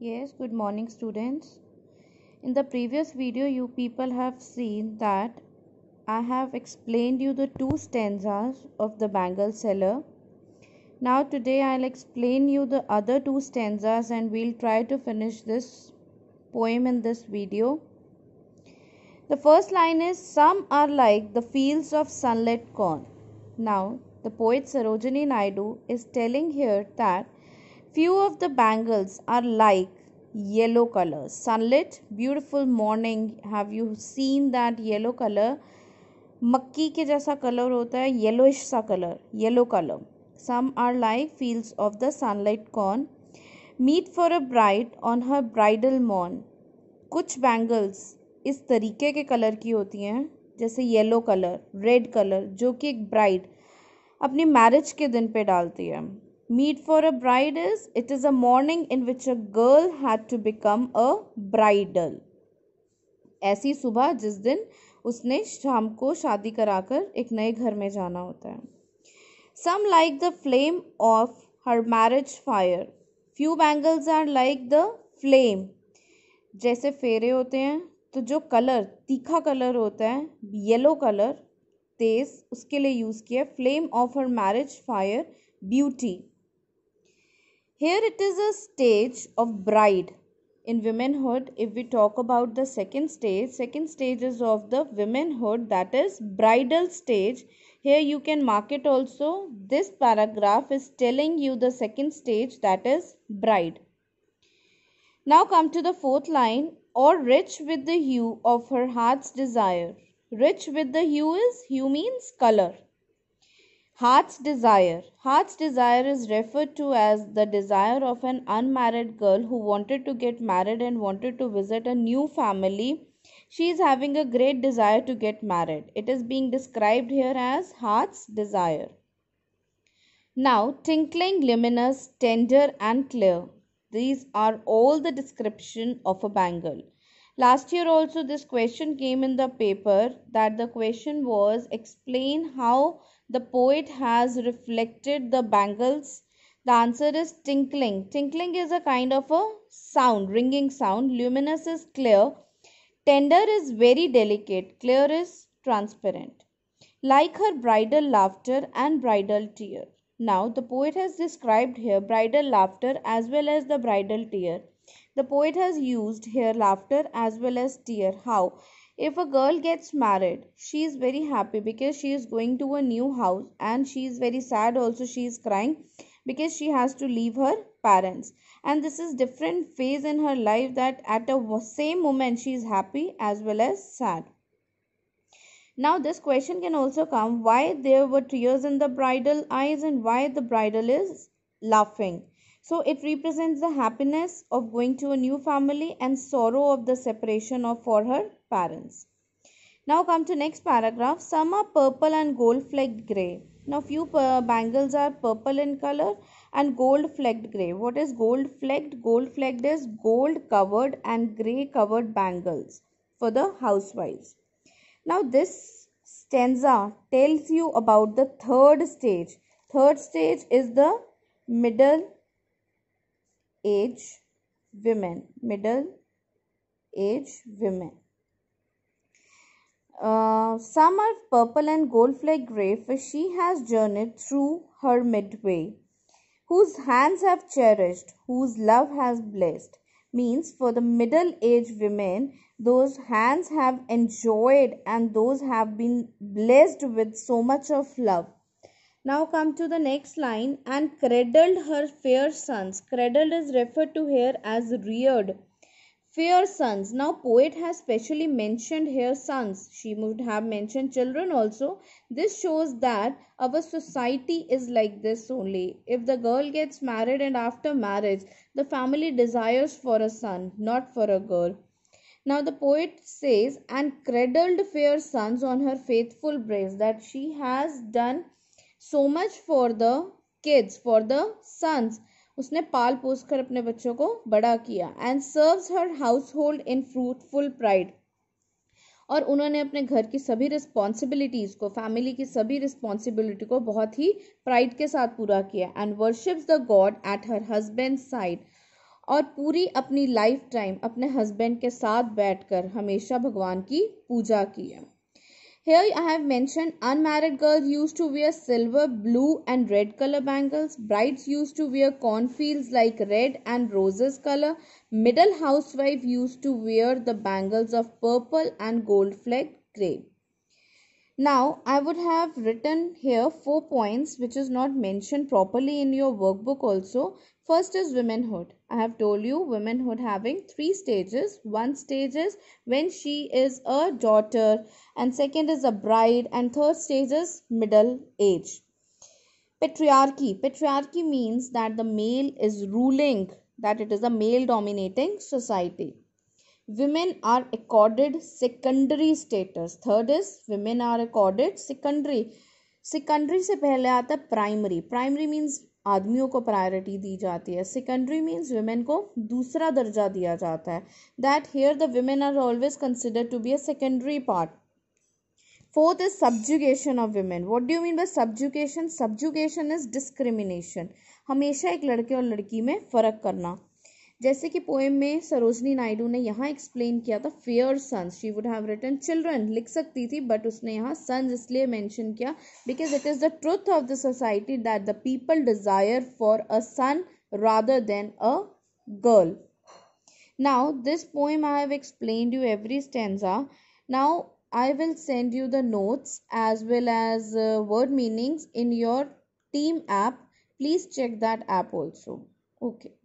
Yes, good morning, students. In the previous video, you people have seen that I have explained you the two stanzas of the Bengal seller. Now, today I'll explain you the other two stanzas and we'll try to finish this poem in this video. The first line is Some are like the fields of sunlit corn. Now, the poet Sarojini Naidu is telling here that Few of the bangles are like yellow color. Sunlit, beautiful morning. Have you seen that yellow color? मक्की के जैसा colour होता है yellowish सा colour yellow colour some are like fields of the sunlight corn meet for a bride on her bridal मॉन कुछ bangles इस तरीके के कलर की होती हैं जैसे येलो कलर रेड कलर जो कि एक ब्राइड अपनी मैरिज के दिन पे डालती है meet for a bride is it is a morning in which a girl had to become a bridal ऐसी सुबह जिस दिन उसने शाम को शादी कराकर एक नए घर में जाना होता है some like the flame of her marriage fire few bangles are like the flame जैसे फेरे होते हैं तो जो कलर तीखा कलर होता है येलो कलर तेज़ उसके लिए यूज़ किया flame of her marriage fire beauty Here it is a stage of bride in womanhood. If we talk about the second stage, second stages of the womanhood that is bridal stage. Here you can mark it also. This paragraph is telling you the second stage that is bride. Now come to the fourth line or rich with the hue of her heart's desire. Rich with the hue is hue means color. Heart's desire. Heart's desire is referred to as the desire of an unmarried girl who wanted to get married and wanted to visit a new family. She is having a great desire to get married. It is being described here as heart's desire. Now, tinkling, luminous, tender, and clear. These are all the description of a bangle. Last year also this question came in the paper that the question was explain how the poet has reflected the bangles. The answer is tinkling. Tinkling is a kind of a sound, ringing sound. Luminous is clear. Tender is very delicate. Clear is transparent. Like her bridal laughter and bridal tear. Now, the poet has described here bridal laughter as well as the bridal tear. The poet has used here laughter as well as tear. How? If a girl gets married, she is very happy because she is going to a new house and she is very sad also she is crying because she has to leave her parents and this is different phase in her life that at the same moment she is happy as well as sad. Now this question can also come why there were tears in the bridal eyes and why the bridal is laughing. So it represents the happiness of going to a new family and sorrow of the separation of for her parents. Now come to next paragraph. Some are purple and gold flecked gray. Now few uh, bangles are purple in color and gold flecked gray. What is gold flecked? Gold flecked is gold covered and gray covered bangles for the housewives. Now this stanza tells you about the third stage. Third stage is the middle age women middle age women uh, some are purple and gold like gray for she has journeyed through her midway whose hands have cherished whose love has blessed means for the middle age women those hands have enjoyed and those have been blessed with so much of love now come to the next line and cradled her fair sons. Cradled is referred to here as reared. Fair sons. Now poet has specially mentioned her sons. She would have mentioned children also. This shows that our society is like this only. If the girl gets married and after marriage, the family desires for a son, not for a girl. Now the poet says, and cradled fair sons on her faithful breast, that she has done so much for the kids for the sons उसने पाल पोस कर अपने बच्चों को बड़ा किया and serves her household in fruitful pride और उन्होंने अपने घर की सभी रिस्पॉन्सिबिलिटीज़ को फैमिली की सभी रिस्पॉन्सिबिलिटी को बहुत ही प्राइड के साथ पूरा किया and worships the god at her husband side और पूरी अपनी लाइफ टाइम अपने हस्बैंड के साथ बैठकर हमेशा भगवान की पूजा की है Here I have mentioned unmarried girls used to wear silver, blue and red color bangles. Brides used to wear cornfields like red and roses color. Middle housewife used to wear the bangles of purple and gold flecked gray. Now I would have written here four points which is not mentioned properly in your workbook also First is womanhood. I have told you womanhood having three stages. One stage is when she is a daughter, and second is a bride, and third stage is middle age. Patriarchy. Patriarchy means that the male is ruling, that it is a male dominating society. Women are accorded secondary status. Third is women are accorded secondary secondary से पहले आता है primary primary means आदमियों को priority दी जाती है secondary means women को दूसरा दर्जा दिया जाता है that here the women are always consider to be a secondary part fourth is subjugation of women what do mean by subjugation subjugation is discrimination हमेशा एक लड़के और लड़की में फ़र्क करना जैसे कि पोएम में सरोजनी नायडू ने यहाँ एक्सप्लेन किया था fair sons she would have written children लिख सकती थी बट उसने यहाँ सन्स इसलिए मेंशन किया because it is the truth of the society that the people desire for a son rather than a girl now this poem I have explain you every stanza now I will send you the notes as well as word meanings in your team app please check that app also okay